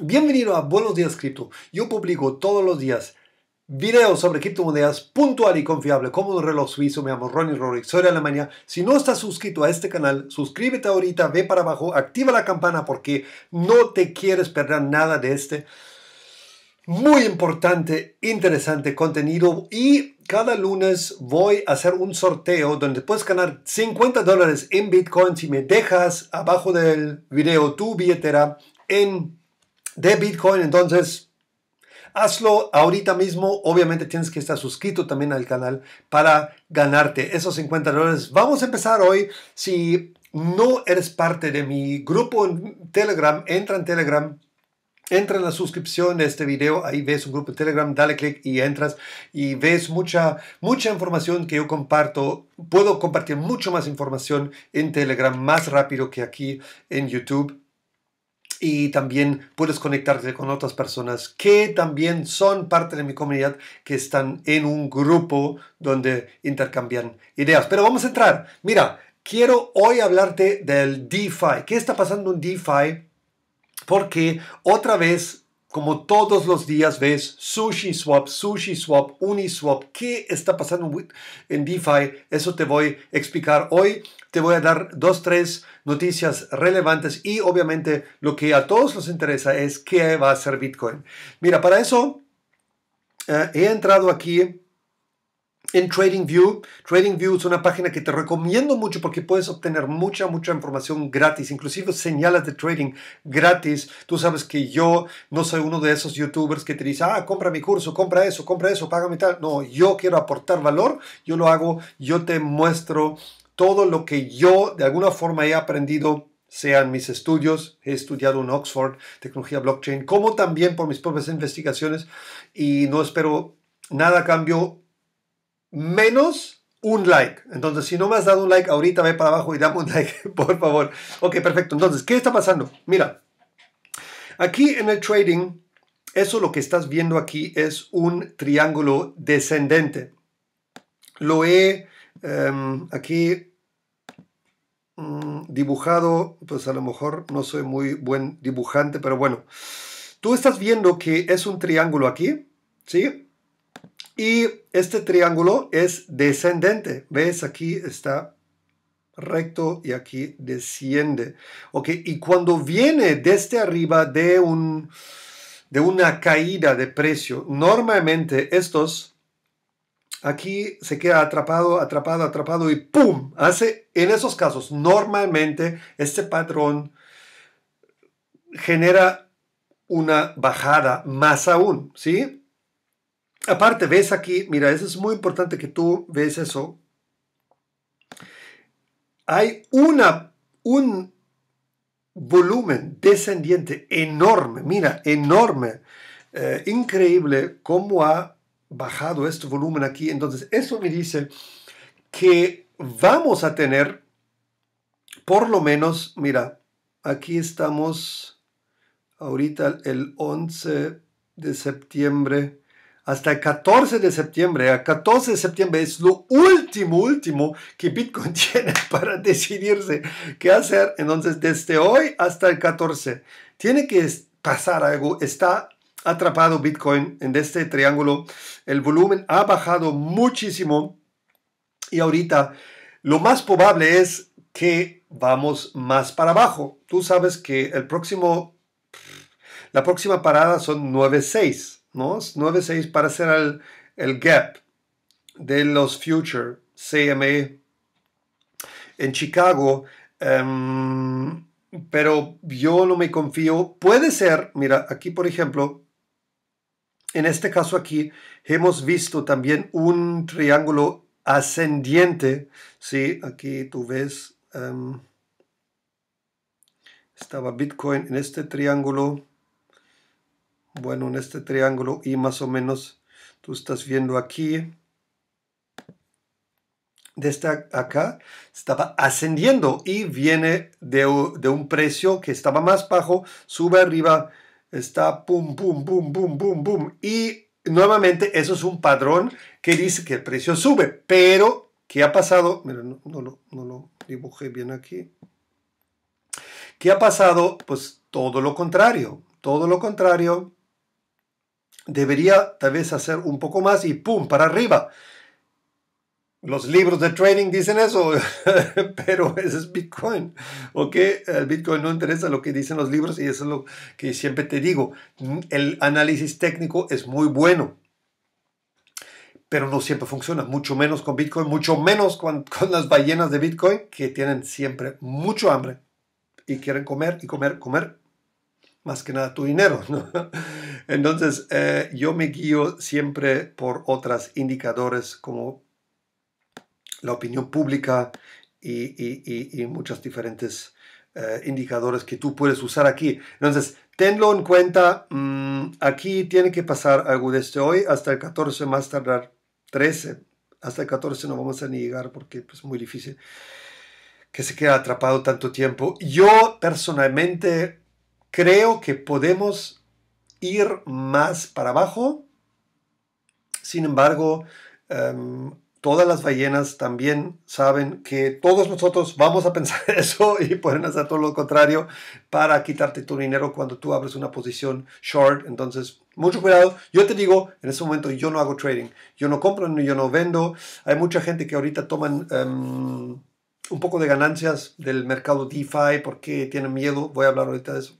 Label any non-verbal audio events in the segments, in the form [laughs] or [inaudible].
Bienvenido a Buenos Días Cripto. Yo publico todos los días videos sobre criptomonedas puntual y confiable como un reloj suizo. Me llamo Ronnie Rorick, soy de Alemania. Si no estás suscrito a este canal, suscríbete ahorita, ve para abajo, activa la campana porque no te quieres perder nada de este muy importante, interesante contenido y cada lunes voy a hacer un sorteo donde puedes ganar 50 dólares en Bitcoin si me dejas abajo del video tu billetera en de Bitcoin. Entonces, hazlo ahorita mismo. Obviamente tienes que estar suscrito también al canal para ganarte esos 50 dólares. Vamos a empezar hoy. Si no eres parte de mi grupo en Telegram, entra en Telegram. Entra en la suscripción de este video, ahí ves un grupo en Telegram, dale click y entras y ves mucha, mucha información que yo comparto. Puedo compartir mucho más información en Telegram más rápido que aquí en YouTube y también puedes conectarte con otras personas que también son parte de mi comunidad, que están en un grupo donde intercambian ideas. Pero vamos a entrar. Mira, quiero hoy hablarte del DeFi. ¿Qué está pasando en DeFi? Porque otra vez como todos los días ves SushiSwap, SushiSwap, Uniswap, qué está pasando en DeFi, eso te voy a explicar hoy. Te voy a dar dos, tres noticias relevantes y obviamente lo que a todos nos interesa es qué va a hacer Bitcoin. Mira, para eso eh, he entrado aquí en TradingView. TradingView es una página que te recomiendo mucho porque puedes obtener mucha, mucha información gratis, inclusive señales de trading gratis. Tú sabes que yo no soy uno de esos youtubers que te dice, ah, compra mi curso, compra eso, compra eso, págame tal. No, yo quiero aportar valor, yo lo hago, yo te muestro todo lo que yo de alguna forma he aprendido sean mis estudios, he estudiado en Oxford tecnología blockchain, como también por mis propias investigaciones y no espero nada a cambio menos un like. Entonces, si no me has dado un like, ahorita ve para abajo y dame un [laughs] like, por favor. Ok, perfecto. Entonces, ¿qué está pasando? Mira, aquí en el trading, eso lo que estás viendo aquí es un triángulo descendente. Lo he em, aquí mm, dibujado, pues a lo mejor no soy muy buen dibujante, pero bueno. Tú estás viendo que es un triángulo aquí, ¿sí? Y este triángulo es descendente. ¿Ves? Aquí está recto y aquí desciende. ¿Ok? Y cuando viene desde arriba de, un, de una caída de precio, normalmente estos aquí se queda atrapado, atrapado, atrapado y ¡pum! Hace, en esos casos, normalmente este patrón genera una bajada más aún, ¿sí? aparte ves aquí, mira, eso es muy importante que tú ves eso. Hay una, un volumen descendiente enorme, mira, enorme, eh, increíble cómo ha bajado este volumen aquí. Entonces, eso me dice que vamos a tener, por lo menos, mira, aquí estamos ahorita el 11 de septiembre hasta el 14 de septiembre. El 14 de septiembre es lo último, último que Bitcoin [laughs] tiene para decidirse qué hacer. Entonces, desde hoy hasta el 14, tiene que pasar algo. Está atrapado Bitcoin en este triángulo. El volumen ha bajado muchísimo. Y ahorita lo más probable es que vamos más para abajo. Tú sabes que el próximo, la próxima parada son 9.6 ¿no? 9.6 para hacer el, gap de los future CME en Chicago. Em, pero yo no me confío. Puede ser, mira, aquí por ejemplo, en este caso aquí hemos visto también un triángulo ascendiente. si, aquí tú ves, em, estaba Bitcoin en este triángulo bueno, en este triángulo y más o menos tú estás viendo aquí, esta acá estaba ascendiendo y viene de, un precio que estaba más bajo, sube arriba, está pum, pum, pum, pum, pum, pum. Y nuevamente eso es un padrón que dice que el precio sube, pero ¿qué ha pasado? Mira, no, no, no lo dibujé bien aquí. ¿Qué ha pasado? Pues todo lo contrario, todo lo contrario debería tal vez hacer un poco más y ¡pum! para arriba. Los libros de trading dicen eso, [laughs] pero ese es Bitcoin. ¿Ok? El Bitcoin no interesa lo que dicen los libros y eso es lo que siempre te digo. Mm, el análisis técnico es muy bueno, pero no siempre funciona, mucho menos con Bitcoin, mucho menos con, [laughs] con las ballenas de Bitcoin que tienen siempre mucho hambre y quieren comer y comer, comer más que nada tu dinero. [laughs] Entonces, eh, yo me guío siempre por otros indicadores como la opinión pública y, y, muchos diferentes eh, indicadores que tú puedes usar aquí. Entonces, tenlo en cuenta. Mm, aquí tiene que pasar algo desde hoy hasta el 14, más tardar 13. Hasta el 14 no vamos a ni llegar porque es pues, muy difícil que se quede atrapado tanto tiempo. Yo personalmente creo que podemos ir más para abajo. Sin embargo, em, todas las ballenas también saben que todos nosotros vamos a pensar [laughs] eso y pueden hacer todo lo contrario para quitarte tu dinero cuando tú abres una posición short. Entonces, mucho cuidado. Yo te digo, en este momento yo no hago trading. Yo no compro, ni yo no vendo. Hay mucha gente que ahorita toman em, un poco de ganancias del mercado DeFi porque tienen miedo. Voy a hablar ahorita de eso.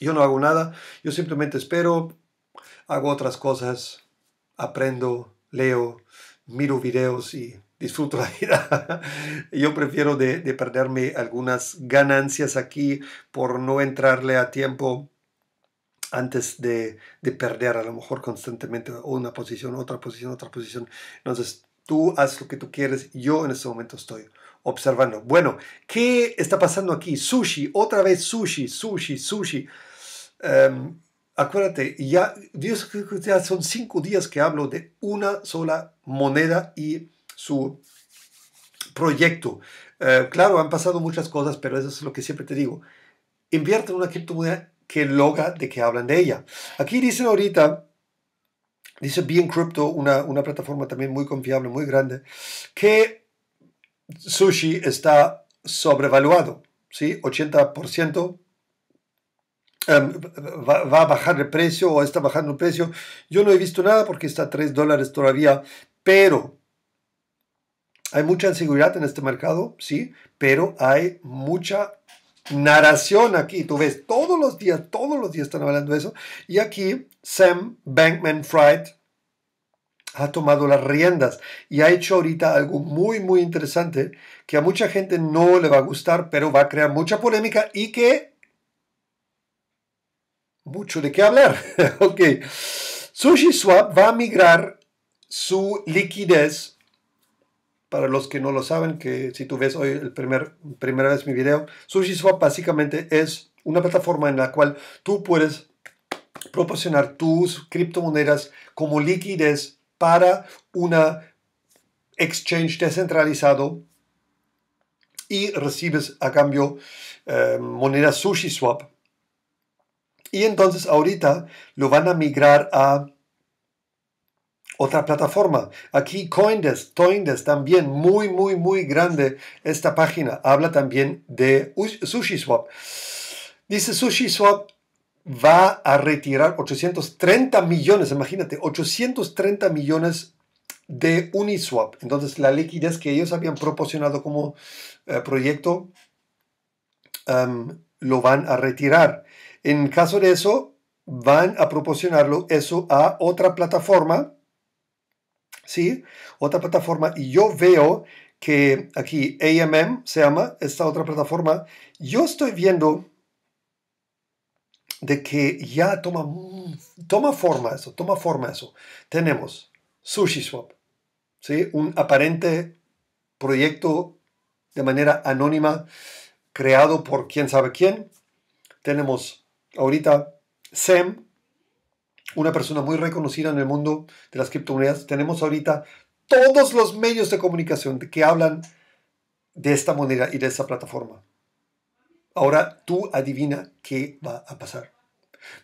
Yo no hago nada, yo simplemente espero, hago otras cosas, aprendo, leo, miro videos y disfruto [laughs] la vida. yo prefiero de, perderme algunas ganancias aquí por no entrarle a tiempo antes de, de, perder a lo mejor constantemente una posición, otra posición, otra posición. Entonces, tú haz lo que tú quieres. Yo en este momento estoy observando. Bueno, ¿qué está pasando aquí? Sushi, otra vez sushi, sushi, sushi. Em, acuérdate, ya, Dios, son cinco días que hablo de una sola moneda y su proyecto. Eh, claro, han pasado muchas cosas, pero eso es lo que siempre te digo. Invierte en una criptomoneda que logra de que hablan de ella. Aquí dicen ahorita, dice Bien Crypto, una, una plataforma también muy confiable, muy grande, que sushi está sobrevaluado, ¿sí? 80% em, va, a bajar el precio o está bajando el precio. Yo no he visto nada porque está a 3 dólares todavía, pero hay mucha inseguridad en este mercado, sí, pero hay mucha narración aquí. Tú ves todos los días, todos los días están hablando de eso. Y aquí Sam Bankman Fried, ha tomado las riendas y ha hecho ahorita algo muy, muy interesante que a mucha gente no le va a gustar, pero va a crear mucha polémica y que... Mucho de qué hablar. [laughs] ok. SushiSwap va a migrar su liquidez. Para los que no lo saben, que si tú ves hoy el primer, primera vez mi video, SushiSwap básicamente es una plataforma en la cual tú puedes proporcionar tus criptomonedas como liquidez para una exchange descentralizado y recibes a cambio eh, moneda moneda SushiSwap. Y entonces ahorita lo van a migrar a otra plataforma. Aquí Coindesk, Coindesk también muy, muy, muy grande esta página. Habla también de SushiSwap. Dice SushiSwap va a retirar 830 millones, imagínate, 830 millones de Uniswap. Entonces la liquidez que ellos habían proporcionado como eh, proyecto em, lo van a retirar. En caso de eso, van a proporcionarlo eso a otra plataforma. ¿Sí? Otra plataforma. Y yo veo que aquí AMM se llama esta otra plataforma. Yo estoy viendo de que ya toma, toma forma eso, toma forma eso. Tenemos SushiSwap, ¿sí? un aparente proyecto de manera anónima creado por quién sabe quién. Tenemos ahorita SEM, una persona muy reconocida en el mundo de las criptomonedas. Tenemos ahorita todos los medios de comunicación que hablan de esta moneda y de esta plataforma. Ahora tú adivina qué va a pasar.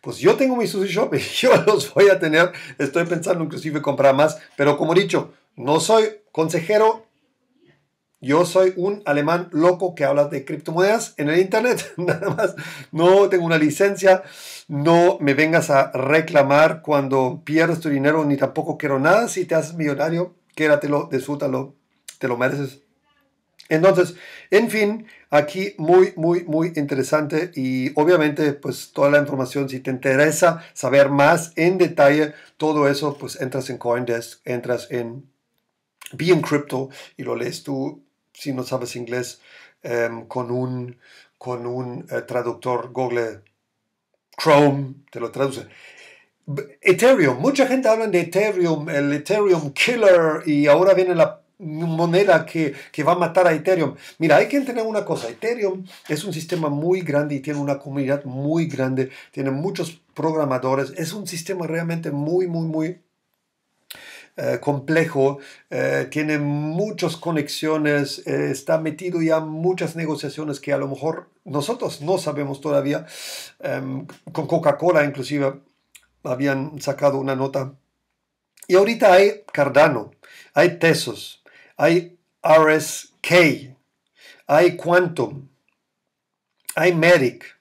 Pues yo tengo mis sushi shop [laughs] yo los voy a tener. Estoy pensando inclusive comprar más, pero como he dicho, no soy consejero. Yo soy un alemán loco que habla de criptomonedas en el internet, [laughs] nada más. No tengo una licencia, no me vengas a reclamar cuando pierdes tu dinero, ni tampoco quiero nada. Si te haces millonario, quédatelo, desútalo te lo mereces. Entonces, en fin, aquí muy, muy, muy interesante y obviamente pues toda la información, si te interesa saber más en detalle, todo eso pues entras en Coindesk, entras en Be Crypto y lo lees tú si no sabes inglés em, con un, con un eh, traductor Google Chrome, te lo traduce. Ethereum, mucha gente habla de Ethereum, el Ethereum Killer y ahora viene la moneda que, va a matar a Ethereum. Mira, hay que entender una cosa, Ethereum es un sistema muy grande y tiene una comunidad muy grande, tiene muchos programadores, es un sistema realmente muy, muy, muy eh, complejo, eh, tiene muchas conexiones, eh, está metido ya muchas negociaciones que a lo mejor nosotros no sabemos todavía, em, con Coca-Cola inclusive habían sacado una nota. Y ahorita hay Cardano, hay Tesos, hay RSK, hay Quantum, hay Medic,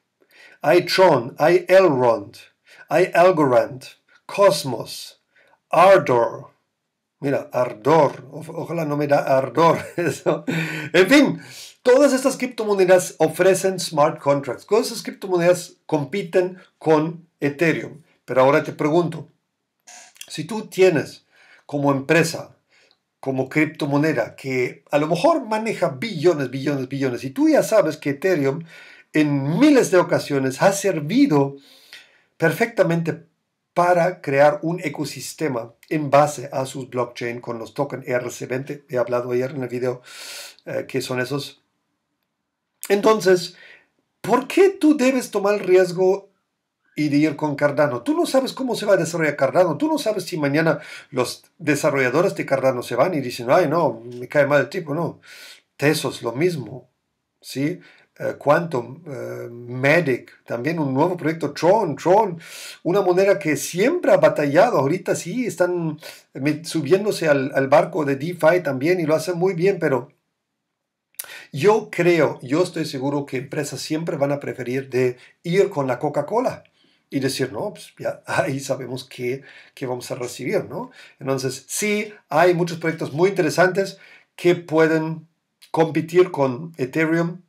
hay Tron, hay Elrond, hay Algorand, Cosmos, Ardor. Mira, ardor. ojalá no me da ardor [laughs] En fin, todas estas criptomonedas ofrecen smart contracts. Todas estas criptomonedas compiten con Ethereum. Pero ahora te pregunto, si tú tienes como empresa como criptomoneda que a lo mejor maneja billones, billones, billones. Y tú ya sabes que Ethereum en miles de ocasiones ha servido perfectamente para crear un ecosistema en base a sus blockchain con los tokens ERC20. He hablado ayer en el video eh, que son esos. Entonces, ¿por qué tú debes tomar el riesgo y de ir con Cardano. Tú no sabes cómo se va a desarrollar Cardano. Tú no sabes si mañana los desarrolladores de Cardano se van y dicen, ay, no, me cae mal el tipo. No, Tesos, lo mismo. ¿Sí? Eh, Quantum, eh, Medic, también un nuevo proyecto, Tron, Tron, una moneda que siempre ha batallado, ahorita sí, están eh, subiéndose al, al barco de DeFi también y lo hacen muy bien, pero yo creo, yo estoy seguro que empresas siempre van a preferir de ir con la Coca-Cola y decir, no, pues ya ahí sabemos qué, vamos a recibir, ¿no? Entonces, sí, hay muchos proyectos muy interesantes que pueden competir con Ethereum.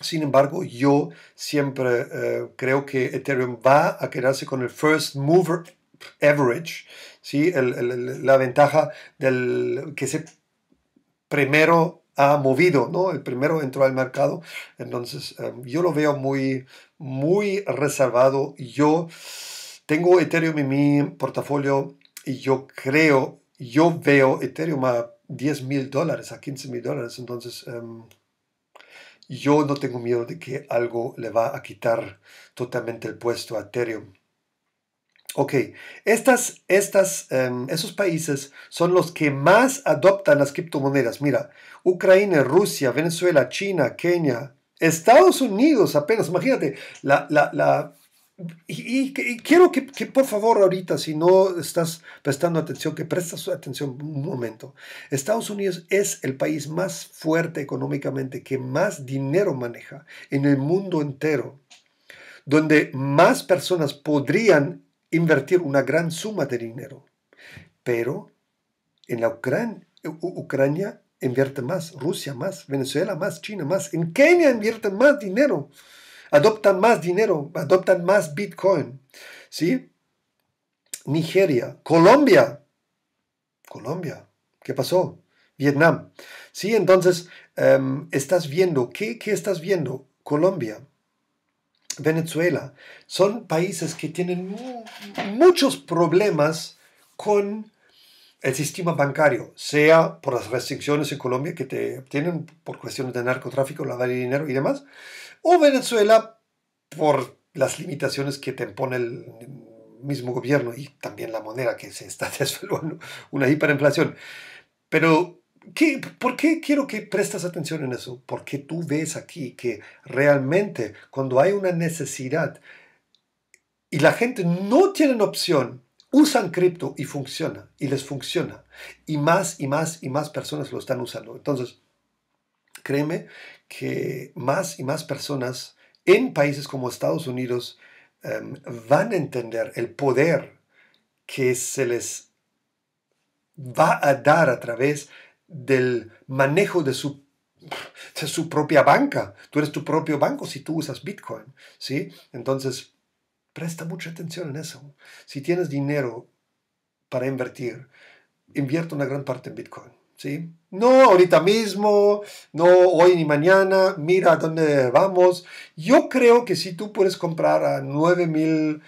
Sin embargo, yo siempre eh, creo que Ethereum va a quedarse con el first mover average, ¿sí? la ventaja del que se primero ha movido, ¿no? El primero entró al mercado, entonces em, yo lo veo muy, muy reservado. Yo tengo Ethereum en mi portafolio y yo creo, yo veo Ethereum a 10 mil dólares, a 15 mil dólares, entonces... Em, yo no tengo miedo de que algo le va a quitar totalmente el puesto a Ethereum. Ok, estas, estas, em, esos países son los que más adoptan las criptomonedas. Mira, Ucrania, Rusia, Venezuela, China, Kenia, Estados Unidos apenas, imagínate, la, la, la y, quiero que, que, por favor ahorita, si no estás prestando atención, que prestas atención un momento. Estados Unidos es el país más fuerte económicamente, que más dinero maneja en el mundo entero, donde más personas podrían invertir una gran suma de dinero. Pero en la Ucrania, Ucrania invierte más, Rusia más, Venezuela más, China más. En Kenia invierten más dinero, adoptan más dinero, adoptan más Bitcoin. ¿Sí? Nigeria, Colombia, Colombia, ¿qué pasó? Vietnam. Sí, entonces em, estás viendo, ¿qué, ¿qué estás viendo? Colombia, Venezuela. Son países que tienen muchos problemas con el sistema bancario, sea por las restricciones en Colombia que te obtienen por cuestiones de narcotráfico, lavar de dinero y demás, o Venezuela por las limitaciones que te impone el mismo gobierno y también la moneda que se está [laughs] desvaluando, una hiperinflación. Pero ¿Por qué quiero que prestes atención en eso? Porque tú ves aquí que realmente cuando hay una necesidad y la gente no tiene opción, usan cripto y funciona, y les funciona. Y más y más y más personas lo están usando. Entonces, créeme que más y más personas en países como Estados Unidos em, van a entender el poder que se les va a dar a través de del manejo de su, su propia banca. Tú eres tu propio banco si tú usas Bitcoin, ¿sí? Entonces, presta mucha atención en eso. Si tienes dinero para invertir, invierto una gran parte en Bitcoin, ¿sí? No ahorita mismo, no hoy ni mañana, mira a dónde vamos. Yo creo que si tú puedes comprar a 9000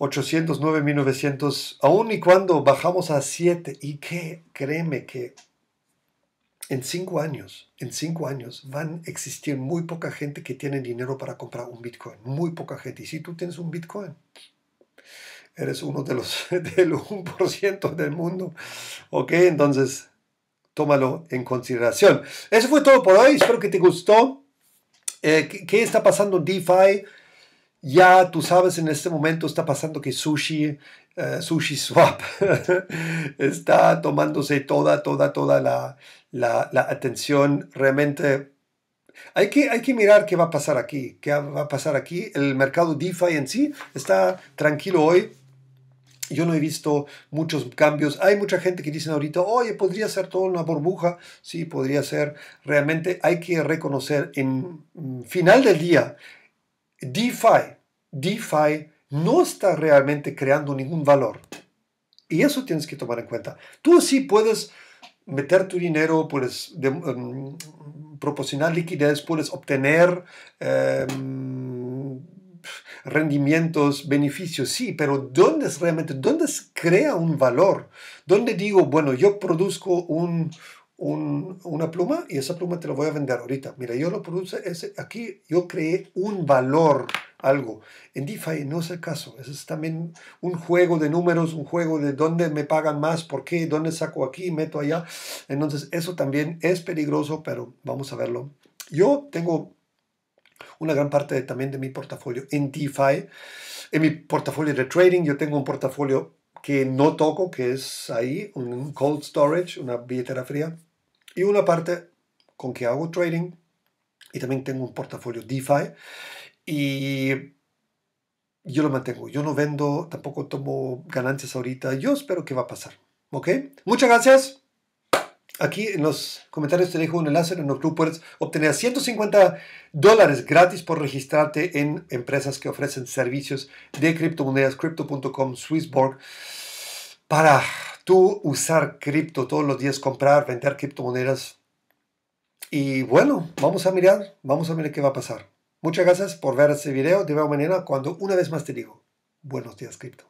809.900, 1900, aún y cuando bajamos a 7, y qué? créeme que en 5 años, en 5 años van a existir muy poca gente que tiene dinero para comprar un Bitcoin, muy poca gente. Y si tú tienes un Bitcoin, eres uno de los [laughs] del 1% del mundo, ¿ok? Entonces, tómalo en consideración. Eso fue todo por hoy, espero que te gustó. Eh, ¿Qué está pasando en DeFi? ya tú sabes, en este momento está pasando que Sushi, eh, Sushi Swap, [laughs] está tomándose toda, toda, toda la, atención. Realmente hay que, hay que mirar qué va a pasar aquí, qué va a pasar aquí. El mercado DeFi en sí está tranquilo hoy. Yo no he visto muchos cambios. Hay mucha gente que dice ahorita, oye, podría ser toda una burbuja. Sí, podría ser. Realmente hay que reconocer en final del día DeFi, DeFi no está realmente creando ningún valor. Y eso tienes que tomar en cuenta. Tú sí puedes meter tu dinero, puedes em, proporcionar liquidez, puedes obtener em, rendimientos, beneficios, sí, pero ¿dónde es realmente, dónde crea un valor? ¿Dónde digo, bueno, yo produzco un, un, una pluma y esa pluma te la voy a vender ahorita. Mira, yo lo produce, ese, aquí yo creé un valor, algo. En DeFi no es el caso. es también un juego de números, un juego de dónde me pagan más, por qué, dónde saco aquí, meto allá. Entonces, eso también es peligroso, pero vamos a verlo. Yo tengo una gran parte también de mi portafolio en DeFi. En mi portafolio de trading, yo tengo un portafolio que no toco, que es ahí, un cold storage, una billetera fría y una parte con que hago trading y también tengo un portafolio DeFi y yo lo mantengo. Yo no vendo, tampoco tomo ganancias ahorita. Yo espero que va a pasar. ¿Ok? Muchas gracias. Aquí en los comentarios te dejo un enlace en los group puedes obtener 150 dólares gratis por registrarte en empresas que ofrecen servicios de criptomonedas, crypto.com, Swissborg, para tú usar cripto todos los días, comprar, vender criptomonedas. Y bueno, vamos a mirar, vamos a ver qué va a pasar. Muchas gracias por ver este video. Te veo mañana cuando una vez más te digo, buenos días cripto.